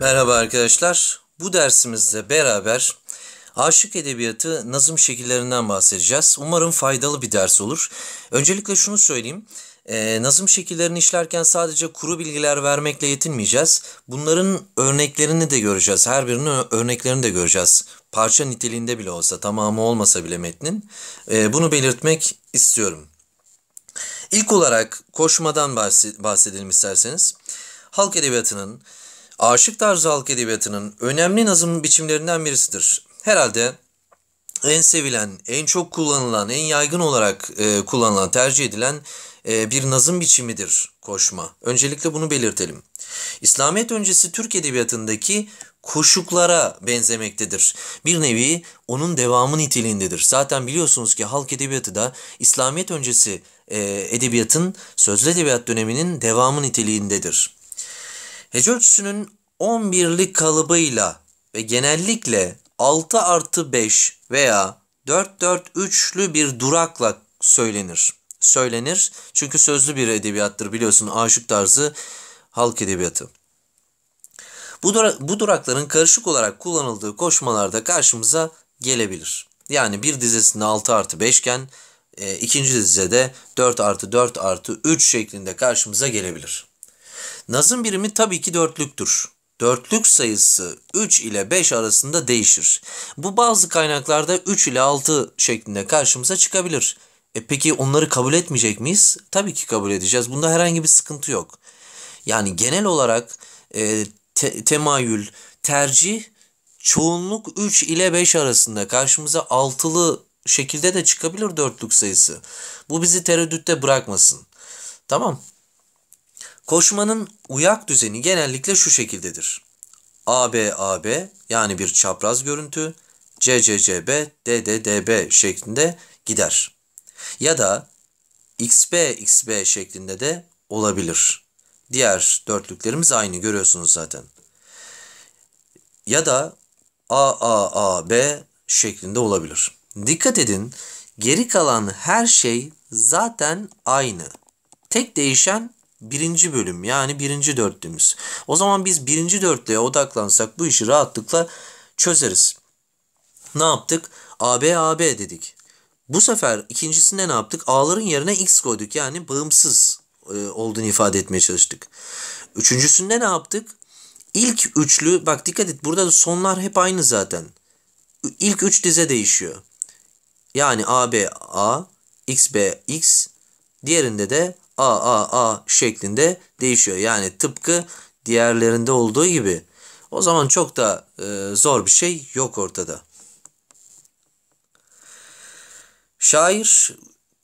Merhaba arkadaşlar. Bu dersimizde beraber aşık edebiyatı nazım şekillerinden bahsedeceğiz. Umarım faydalı bir ders olur. Öncelikle şunu söyleyeyim. E, nazım şekillerini işlerken sadece kuru bilgiler vermekle yetinmeyeceğiz. Bunların örneklerini de göreceğiz. Her birinin örneklerini de göreceğiz. Parça niteliğinde bile olsa, tamamı olmasa bile metnin. E, bunu belirtmek istiyorum. İlk olarak koşmadan bahsedelim isterseniz. Halk edebiyatının aşık tarzı halk edebiyatının önemli nazım biçimlerinden birisidir. Herhalde en sevilen, en çok kullanılan, en yaygın olarak e, kullanılan, tercih edilen e, bir nazım biçimidir koşma. Öncelikle bunu belirtelim. İslamiyet öncesi Türk edebiyatındaki koşuklara benzemektedir. Bir nevi onun devamı niteliğindedir. Zaten biliyorsunuz ki halk edebiyatı da İslamiyet öncesi e, edebiyatın sözlü edebiyat döneminin devamı niteliğindedir. Hece ölçüsünün 11'lik kalıbıyla ve genellikle 6 artı 5 veya 4-4-3'lü bir durakla söylenir. Söylenir çünkü sözlü bir edebiyattır biliyorsun aşık tarzı halk edebiyatı. Bu, durak bu durakların karışık olarak kullanıldığı koşmalarda karşımıza gelebilir. Yani bir dizesinde 6 artı 5 iken e, ikinci dizede de 4 artı 4 artı 3 şeklinde karşımıza gelebilir. Nazım birimi tabii ki dörtlüktür. Dörtlük sayısı 3 ile 5 arasında değişir. Bu bazı kaynaklarda 3 ile 6 şeklinde karşımıza çıkabilir. E peki onları kabul etmeyecek miyiz? Tabii ki kabul edeceğiz. Bunda herhangi bir sıkıntı yok. Yani genel olarak e, te temayül, tercih çoğunluk 3 ile 5 arasında karşımıza altılı şekilde de çıkabilir dörtlük sayısı. Bu bizi tereddütte bırakmasın. Tamam. Koşmanın uyak düzeni genellikle şu şekildedir. ABAB yani bir çapraz görüntü, CCCB, DDDB şeklinde gider. Ya da XB, XB şeklinde de olabilir. Diğer dörtlüklerimiz aynı görüyorsunuz zaten. Ya da AAAB şeklinde olabilir. Dikkat edin geri kalan her şey zaten aynı. Tek değişen birinci bölüm yani birinci dörtlüğümüz. O zaman biz birinci dörtlüğe odaklansak bu işi rahatlıkla çözeriz. Ne yaptık? AB AB dedik. Bu sefer ikincisinde ne yaptık? A'ların yerine X koyduk. Yani bağımsız e, olduğunu ifade etmeye çalıştık. Üçüncüsünde ne yaptık? İlk üçlü bak dikkat et burada sonlar hep aynı zaten. İlk üç dize değişiyor. Yani AB A, XB X, diğerinde de A, A, A şeklinde değişiyor. Yani tıpkı diğerlerinde olduğu gibi. O zaman çok da e, zor bir şey yok ortada. Şair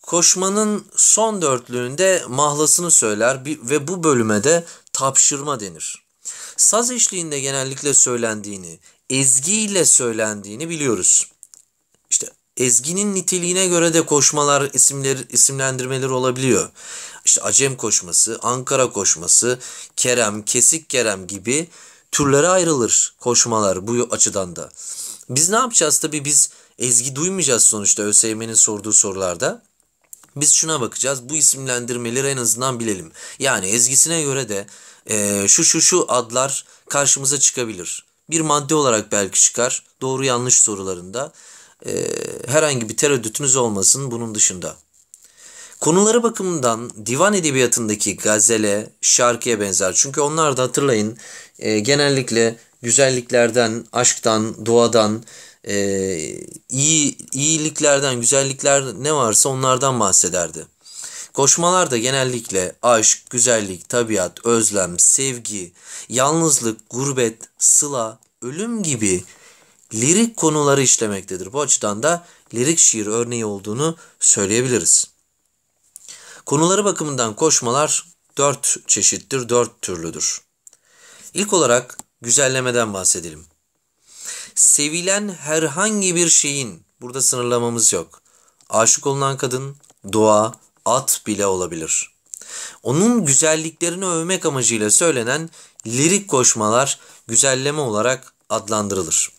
koşmanın son dörtlüğünde mahlasını söyler ve bu bölüme de tapşırma denir. Saz eşliğinde genellikle söylendiğini, ezgiyle söylendiğini biliyoruz. İşte ezginin niteliğine göre de koşmalar isimler isimlendirmeleri olabiliyor işte Acem koşması, Ankara koşması, Kerem, Kesik Kerem gibi türlere ayrılır koşmalar bu açıdan da. Biz ne yapacağız? Tabii biz ezgi duymayacağız sonuçta ÖSYM'nin sorduğu sorularda. Biz şuna bakacağız. Bu isimlendirmeleri en azından bilelim. Yani ezgisine göre de e, şu şu şu adlar karşımıza çıkabilir. Bir madde olarak belki çıkar. Doğru yanlış sorularında. E, herhangi bir tereddütünüz olmasın bunun dışında. Konuları bakımından divan edebiyatındaki gazele, şarkıya benzer. Çünkü onlar da hatırlayın e, genellikle güzelliklerden, aşktan, doğadan, e, iyi iyiliklerden, güzellikler ne varsa onlardan bahsederdi. Koşmalar da genellikle aşk, güzellik, tabiat, özlem, sevgi, yalnızlık, gurbet, sıla, ölüm gibi lirik konuları işlemektedir. Bu açıdan da lirik şiir örneği olduğunu söyleyebiliriz. Konuları bakımından koşmalar dört çeşittir, dört türlüdür. İlk olarak güzellemeden bahsedelim. Sevilen herhangi bir şeyin, burada sınırlamamız yok. Aşık olunan kadın, doğa, at bile olabilir. Onun güzelliklerini övmek amacıyla söylenen lirik koşmalar güzelleme olarak adlandırılır.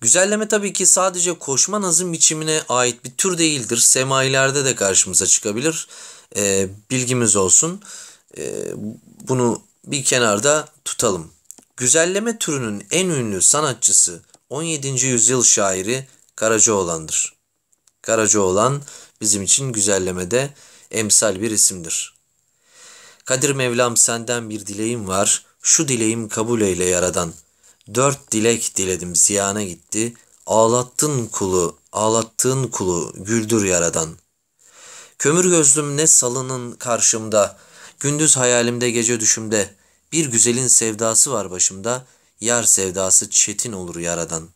Güzelleme tabii ki sadece koşma nazım biçimine ait bir tür değildir. Semailerde de karşımıza çıkabilir. E, bilgimiz olsun. E, bunu bir kenarda tutalım. Güzelleme türünün en ünlü sanatçısı 17. yüzyıl şairi Karacaoğlan'dır. Karacaoğlan bizim için güzellemede emsal bir isimdir. Kadir Mevlam senden bir dileğim var, şu dileğim kabul eyle yaradan.'' Dört dilek diledim ziyana gitti. Ağlattın kulu, ağlattığın kulu güldür yaradan. Kömür gözlüm ne salının karşımda. Gündüz hayalimde gece düşümde. Bir güzelin sevdası var başımda. Yar sevdası çetin olur yaradan.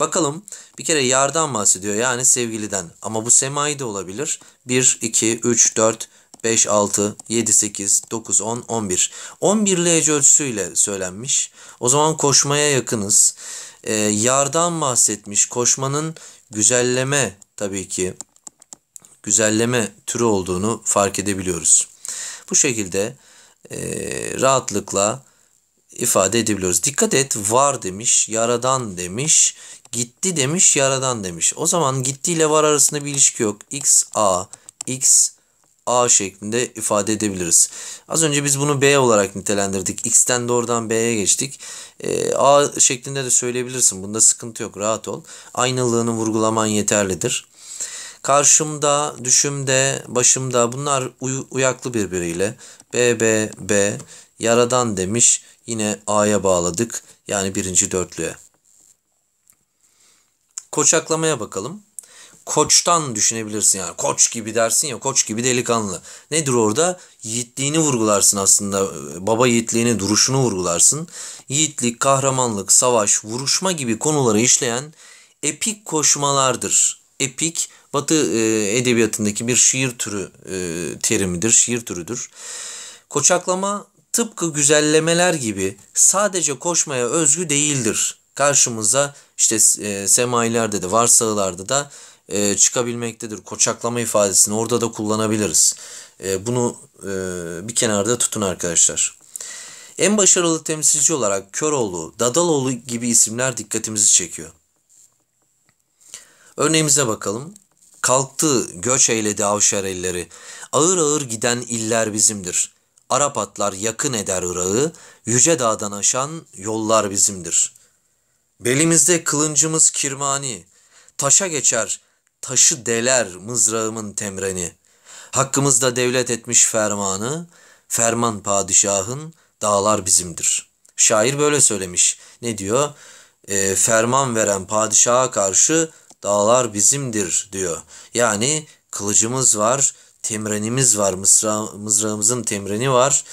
Bakalım bir kere yardan bahsediyor yani sevgiliden ama bu semai de olabilir. 1, 2, 3, 4, 5, 6, 7, 8, 9, 10, 11. 11 lece ölçüsüyle söylenmiş. O zaman koşmaya yakınız. E, yardan bahsetmiş. Koşmanın güzelleme tabii ki güzelleme türü olduğunu fark edebiliyoruz. Bu şekilde e, rahatlıkla ifade edebiliyoruz. Dikkat et var demiş, yaradan demiş, gitti demiş, yaradan demiş. O zaman gitti ile var arasında bir ilişki yok. X, A, X, A şeklinde ifade edebiliriz. Az önce biz bunu B olarak nitelendirdik. X'ten doğrudan B'ye geçtik. E, A şeklinde de söyleyebilirsin. Bunda sıkıntı yok. Rahat ol. Aynılığını vurgulaman yeterlidir. Karşımda, düşümde, başımda bunlar uy uyaklı birbiriyle. B, B, B, yaradan demiş. Yine A'ya bağladık. Yani birinci dörtlüğe. Koçaklamaya bakalım koçtan düşünebilirsin yani. Koç gibi dersin ya koç gibi delikanlı. Nedir orada? Yiğitliğini vurgularsın aslında. Baba yiğitliğini, duruşunu vurgularsın. Yiğitlik, kahramanlık, savaş, vuruşma gibi konuları işleyen epik koşmalardır. Epik Batı e, edebiyatındaki bir şiir türü e, terimidir, şiir türüdür. Koçaklama tıpkı güzellemeler gibi sadece koşmaya özgü değildir. Karşımıza işte e, semailerde de varsağılarda da e, çıkabilmektedir. Koçaklama ifadesini orada da kullanabiliriz. E, bunu e, bir kenarda tutun arkadaşlar. En başarılı temsilci olarak Köroğlu, Dadaloğlu gibi isimler dikkatimizi çekiyor. Örneğimize bakalım. Kalktı, göç eyledi avşar elleri. Ağır ağır giden iller bizimdir. Arap atlar yakın eder Irak'ı, yüce dağdan aşan yollar bizimdir. Belimizde kılıncımız kirmani, taşa geçer, taşı deler mızrağımın temreni. Hakkımızda devlet etmiş fermanı, ferman padişahın dağlar bizimdir. Şair böyle söylemiş. Ne diyor? E, ferman veren padişaha karşı dağlar bizimdir diyor. Yani kılıcımız var, temrenimiz var, mısra, mızrağımızın temreni var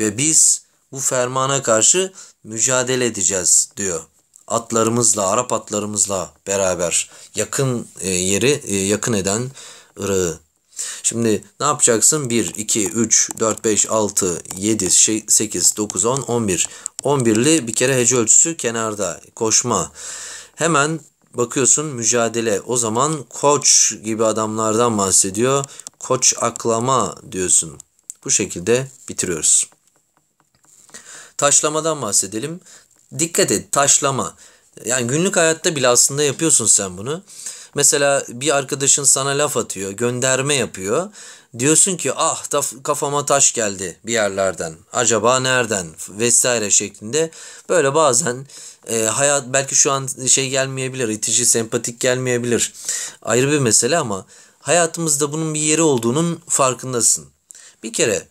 ve biz bu fermana karşı mücadele edeceğiz diyor atlarımızla, Arap atlarımızla beraber yakın e, yeri e, yakın eden ırığı. Şimdi ne yapacaksın? 1, 2, 3, 4, 5, 6, 7, 8, 9, 10, 11. 11'li bir kere hece ölçüsü kenarda. Koşma. Hemen bakıyorsun mücadele. O zaman koç gibi adamlardan bahsediyor. Koç aklama diyorsun. Bu şekilde bitiriyoruz. Taşlamadan bahsedelim. Dikkat et taşlama. Yani günlük hayatta bile aslında yapıyorsun sen bunu. Mesela bir arkadaşın sana laf atıyor, gönderme yapıyor. Diyorsun ki ah taf, kafama taş geldi bir yerlerden. Acaba nereden vesaire şeklinde. Böyle bazen e, hayat belki şu an şey gelmeyebilir, itici, sempatik gelmeyebilir. Ayrı bir mesele ama hayatımızda bunun bir yeri olduğunun farkındasın. Bir kere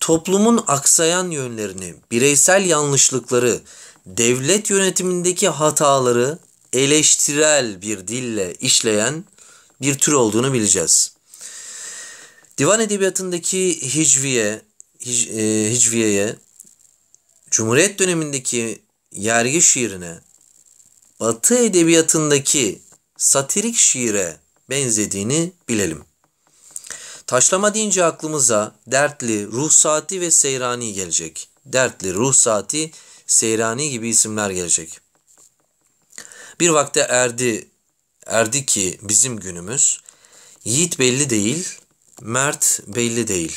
toplumun aksayan yönlerini, bireysel yanlışlıkları, devlet yönetimindeki hataları eleştirel bir dille işleyen bir tür olduğunu bileceğiz. Divan edebiyatındaki hicviye, hic, e, hicviyeye, Cumhuriyet dönemindeki yergi şiirine, Batı edebiyatındaki satirik şiire benzediğini bilelim. Taşlama deyince aklımıza dertli, ruhsati ve seyrani gelecek. Dertli, Ruh Saati, Seyrani gibi isimler gelecek. Bir vakte erdi, erdi ki bizim günümüz. Yiğit belli değil, mert belli değil.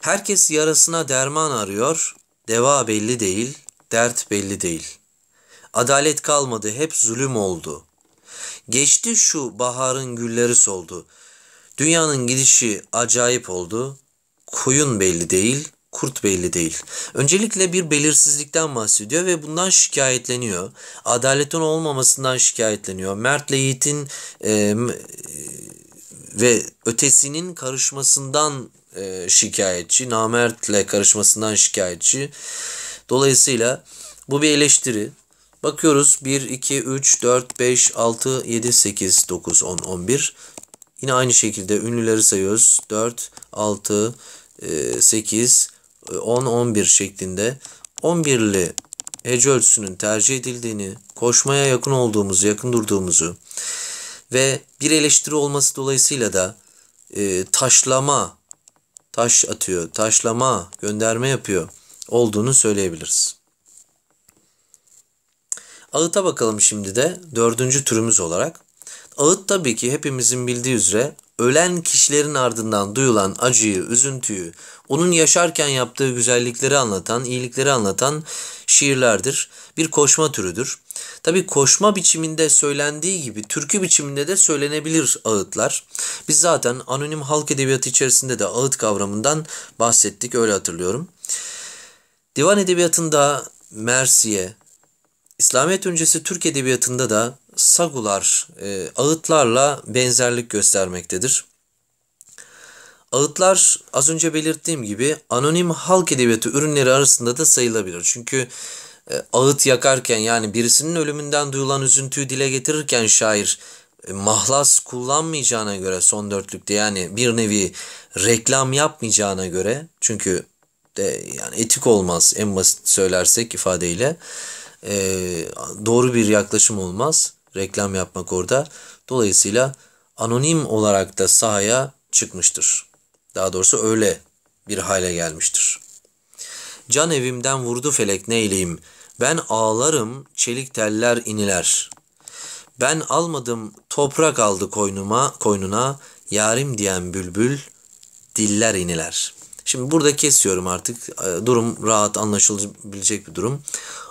Herkes yarasına derman arıyor, deva belli değil, dert belli değil. Adalet kalmadı, hep zulüm oldu. Geçti şu baharın gülleri soldu. Dünyanın gidişi acayip oldu. Koyun belli değil, kurt belli değil. Öncelikle bir belirsizlikten bahsediyor ve bundan şikayetleniyor. Adaletin olmamasından şikayetleniyor. Mert'le Yiğit'in e, ve ötesinin karışmasından e, şikayetçi. Namert'le karışmasından şikayetçi. Dolayısıyla bu bir eleştiri. Bakıyoruz 1, 2, 3, 4, 5, 6, 7, 8, 9, 10, 11. Yine aynı şekilde ünlüleri sayıyoruz. 4, 6, 8, 10-11 şeklinde 11'li hece ölçüsünün tercih edildiğini, koşmaya yakın olduğumuzu, yakın durduğumuzu ve bir eleştiri olması dolayısıyla da e, taşlama, taş atıyor, taşlama, gönderme yapıyor olduğunu söyleyebiliriz. Ağıta bakalım şimdi de dördüncü türümüz olarak. Ağıt tabii ki hepimizin bildiği üzere ölen kişilerin ardından duyulan acıyı, üzüntüyü, onun yaşarken yaptığı güzellikleri anlatan, iyilikleri anlatan şiirlerdir. Bir koşma türüdür. Tabi koşma biçiminde söylendiği gibi türkü biçiminde de söylenebilir ağıtlar. Biz zaten anonim halk edebiyatı içerisinde de ağıt kavramından bahsettik öyle hatırlıyorum. Divan edebiyatında Mersiye, İslamiyet öncesi Türk edebiyatında da sagular, e, ağıtlarla benzerlik göstermektedir. Ağıtlar az önce belirttiğim gibi anonim halk edebiyatı ürünleri arasında da sayılabilir. Çünkü e, ağıt yakarken yani birisinin ölümünden duyulan üzüntüyü dile getirirken şair e, mahlas kullanmayacağına göre son dörtlükte yani bir nevi reklam yapmayacağına göre çünkü de yani etik olmaz en basit söylersek ifadeyle e, doğru bir yaklaşım olmaz reklam yapmak orada. Dolayısıyla anonim olarak da sahaya çıkmıştır. Daha doğrusu öyle bir hale gelmiştir. Can evimden vurdu felek neyleyim? Ben ağlarım, çelik teller iniler. Ben almadım, toprak aldı koynuma, koynuna, yarim diyen bülbül, diller iniler.'' Şimdi burada kesiyorum artık. Ee, durum rahat anlaşılabilecek bir durum.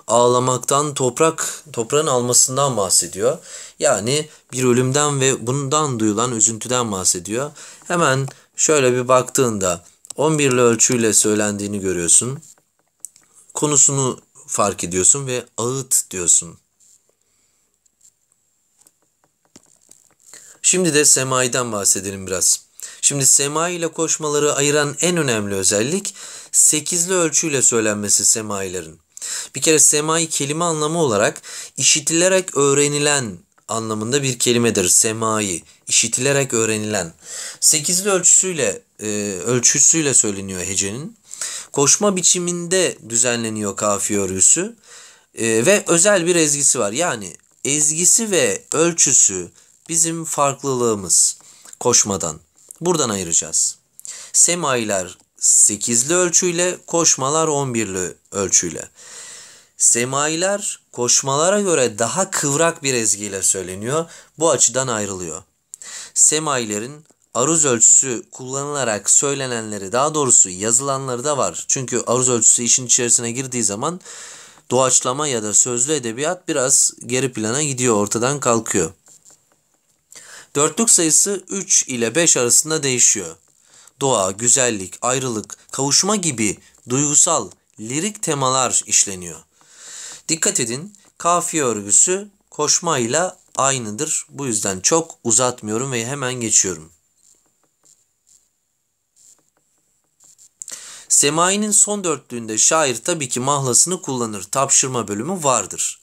Ağlamaktan toprak, toprağın almasından bahsediyor. Yani bir ölümden ve bundan duyulan üzüntüden bahsediyor. Hemen şöyle bir baktığında 11'li ölçüyle söylendiğini görüyorsun. Konusunu fark ediyorsun ve ağıt diyorsun. Şimdi de semaiden bahsedelim biraz. Şimdi sema ile koşmaları ayıran en önemli özellik sekizli ölçüyle söylenmesi semailerin. Bir kere semai kelime anlamı olarak işitilerek öğrenilen anlamında bir kelimedir. Semai, işitilerek öğrenilen. Sekizli ölçüsüyle, e, ölçüsüyle söyleniyor hecenin. Koşma biçiminde düzenleniyor kafiye örgüsü e, ve özel bir ezgisi var. Yani ezgisi ve ölçüsü bizim farklılığımız koşmadan. Buradan ayıracağız. Semailer 8'li ölçüyle, koşmalar 11'li ölçüyle. Semailer koşmalara göre daha kıvrak bir ezgiyle söyleniyor. Bu açıdan ayrılıyor. Semailerin aruz ölçüsü kullanılarak söylenenleri daha doğrusu yazılanları da var. Çünkü aruz ölçüsü işin içerisine girdiği zaman doğaçlama ya da sözlü edebiyat biraz geri plana gidiyor, ortadan kalkıyor. Dörtlük sayısı 3 ile 5 arasında değişiyor. Doğa, güzellik, ayrılık, kavuşma gibi duygusal, lirik temalar işleniyor. Dikkat edin, kafiye örgüsü koşmayla aynıdır. Bu yüzden çok uzatmıyorum ve hemen geçiyorum. Semai'nin son dörtlüğünde şair tabii ki mahlasını kullanır. Tapşırma bölümü vardır.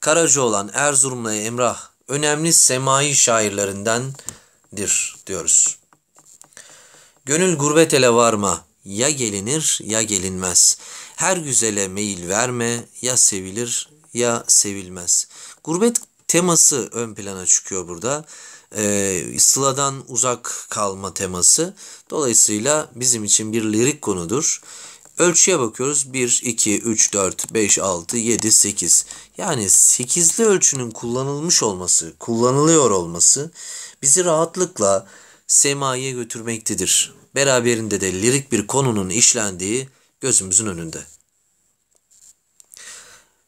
Karaca olan Erzurumlu Emrah önemli semai şairlerindendir diyoruz. Gönül gurbet ele varma, ya gelinir ya gelinmez. Her güzele meyil verme, ya sevilir ya sevilmez. Gurbet teması ön plana çıkıyor burada. Ee, sıladan uzak kalma teması. Dolayısıyla bizim için bir lirik konudur. Ölçüye bakıyoruz. 1, 2, 3, 4, 5, 6, 7, 8. Yani 8'li ölçünün kullanılmış olması, kullanılıyor olması bizi rahatlıkla semaiye götürmektedir. Beraberinde de lirik bir konunun işlendiği gözümüzün önünde.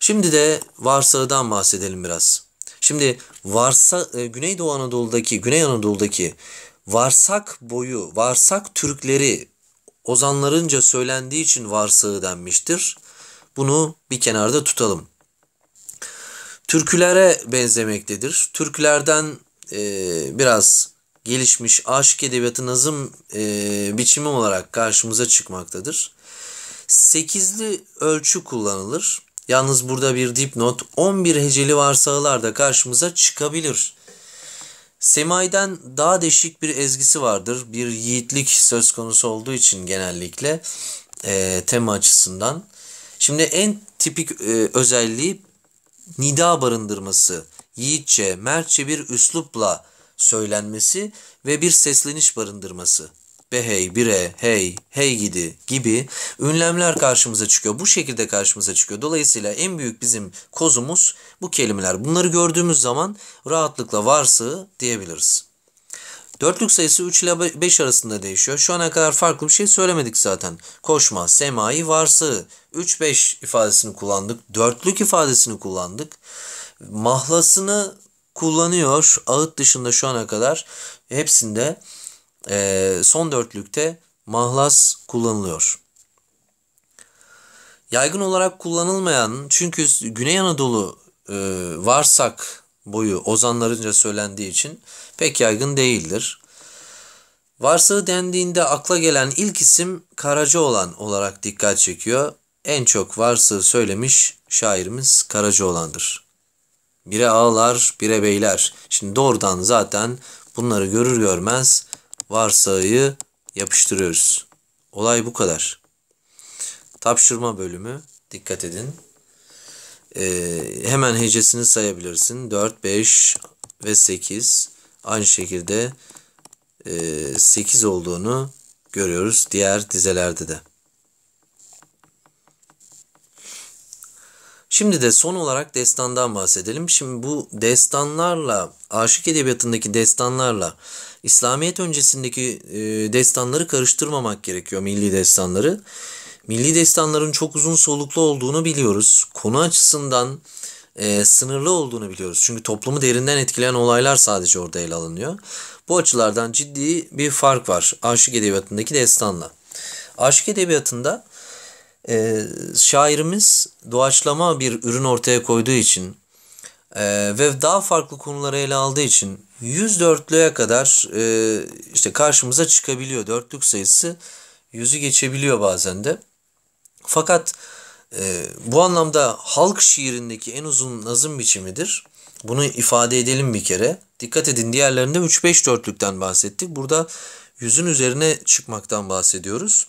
Şimdi de varsağıdan bahsedelim biraz. Şimdi varsa e, Güneydoğu Anadolu'daki, Güney Anadolu'daki varsak boyu, varsak Türkleri ozanlarınca söylendiği için varsağı denmiştir. Bunu bir kenarda tutalım. Türkülere benzemektedir. Türkülerden e, biraz gelişmiş aşk edebiyatı nazım e, biçimi olarak karşımıza çıkmaktadır. Sekizli ölçü kullanılır. Yalnız burada bir dipnot 11 heceli varsağılar da karşımıza çıkabilir. Semay'den daha değişik bir ezgisi vardır. Bir yiğitlik söz konusu olduğu için genellikle e, tema açısından. Şimdi en tipik e, özelliği nida barındırması, yiğitçe, mertçe bir üslupla söylenmesi ve bir sesleniş barındırması behey, bire, hey, hey gidi gibi ünlemler karşımıza çıkıyor. Bu şekilde karşımıza çıkıyor. Dolayısıyla en büyük bizim kozumuz bu kelimeler. Bunları gördüğümüz zaman rahatlıkla varsı diyebiliriz. Dörtlük sayısı 3 ile 5 arasında değişiyor. Şu ana kadar farklı bir şey söylemedik zaten. Koşma, semai, varsı. 3-5 ifadesini kullandık. Dörtlük ifadesini kullandık. Mahlasını kullanıyor. Ağıt dışında şu ana kadar hepsinde e, son dörtlükte mahlas kullanılıyor. Yaygın olarak kullanılmayan çünkü Güney Anadolu e, varsak boyu ozanlarınca söylendiği için pek yaygın değildir. Varsağı dendiğinde akla gelen ilk isim Karaca olan olarak dikkat çekiyor. En çok varsağı söylemiş şairimiz Karaca olandır. Bire ağlar, bire beyler. Şimdi doğrudan zaten bunları görür görmez varsağı yapıştırıyoruz. Olay bu kadar. Tapşırma bölümü dikkat edin. Ee, hemen hecesini sayabilirsin. 4, 5 ve 8. Aynı şekilde e, 8 olduğunu görüyoruz diğer dizelerde de. Şimdi de son olarak destandan bahsedelim. Şimdi bu destanlarla, aşık edebiyatındaki destanlarla İslamiyet öncesindeki e, destanları karıştırmamak gerekiyor milli destanları. Milli destanların çok uzun soluklu olduğunu biliyoruz. Konu açısından e, sınırlı olduğunu biliyoruz. Çünkü toplumu derinden etkileyen olaylar sadece orada ele alınıyor. Bu açılardan ciddi bir fark var aşık edebiyatındaki destanla. Aşık edebiyatında e, şairimiz doğaçlama bir ürün ortaya koyduğu için ee, ve daha farklı konuları ele aldığı için 104'lüye kadar e, işte karşımıza çıkabiliyor. Dörtlük sayısı yüzü geçebiliyor bazen de. Fakat e, bu anlamda halk şiirindeki en uzun nazım biçimidir. Bunu ifade edelim bir kere. Dikkat edin diğerlerinde 3-5 dörtlükten bahsettik. Burada yüzün üzerine çıkmaktan bahsediyoruz.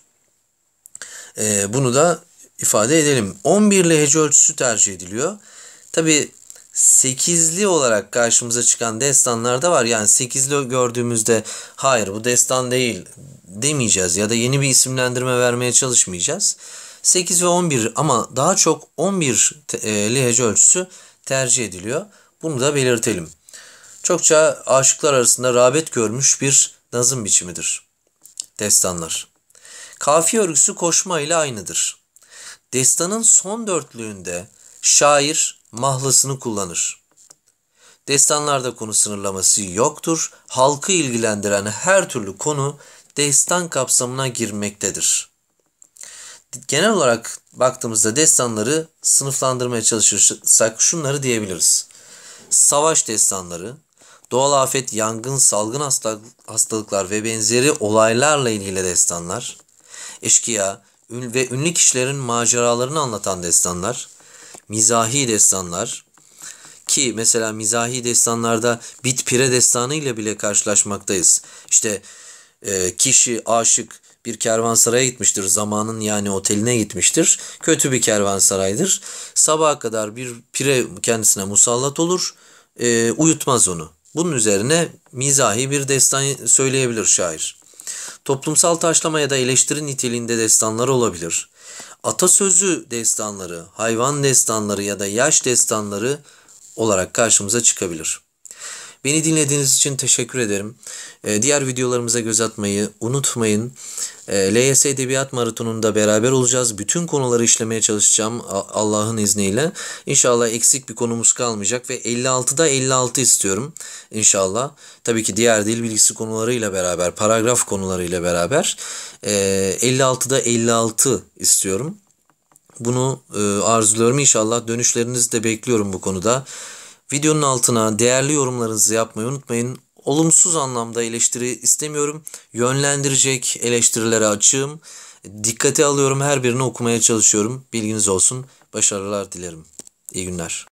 E, bunu da ifade edelim. 11 ile hece ölçüsü tercih ediliyor. Tabi sekizli olarak karşımıza çıkan destanlarda var. Yani sekizli gördüğümüzde hayır bu destan değil demeyeceğiz ya da yeni bir isimlendirme vermeye çalışmayacağız. 8 ve 11 ama daha çok 11 li hece ölçüsü tercih ediliyor. Bunu da belirtelim. Çokça aşıklar arasında rağbet görmüş bir nazım biçimidir. Destanlar. kafi örgüsü koşma ile aynıdır. Destanın son dörtlüğünde şair mahlasını kullanır. Destanlarda konu sınırlaması yoktur. Halkı ilgilendiren her türlü konu destan kapsamına girmektedir. Genel olarak baktığımızda destanları sınıflandırmaya çalışırsak şunları diyebiliriz. Savaş destanları, doğal afet, yangın, salgın hastalıklar ve benzeri olaylarla ilgili destanlar, eşkıya ve ünlü kişilerin maceralarını anlatan destanlar, mizahi destanlar ki mesela mizahi destanlarda bit pire destanı ile bile karşılaşmaktayız. İşte e, kişi aşık bir kervansaraya gitmiştir. Zamanın yani oteline gitmiştir. Kötü bir kervansaraydır. Sabaha kadar bir pire kendisine musallat olur. E, uyutmaz onu. Bunun üzerine mizahi bir destan söyleyebilir şair. Toplumsal taşlamaya da eleştiri niteliğinde destanlar olabilir atasözü destanları, hayvan destanları ya da yaş destanları olarak karşımıza çıkabilir. Beni dinlediğiniz için teşekkür ederim. E, diğer videolarımıza göz atmayı unutmayın. E, ee, LYS Edebiyat Maratonu'nda beraber olacağız. Bütün konuları işlemeye çalışacağım Allah'ın izniyle. İnşallah eksik bir konumuz kalmayacak ve 56'da 56 istiyorum inşallah. Tabii ki diğer dil bilgisi konularıyla beraber, paragraf konularıyla beraber e, 56'da 56 istiyorum. Bunu e, arzuluyorum inşallah. Dönüşlerinizi de bekliyorum bu konuda. Videonun altına değerli yorumlarınızı yapmayı unutmayın. Olumsuz anlamda eleştiri istemiyorum. Yönlendirecek eleştirilere açığım. Dikkate alıyorum her birini okumaya çalışıyorum. Bilginiz olsun. Başarılar dilerim. İyi günler.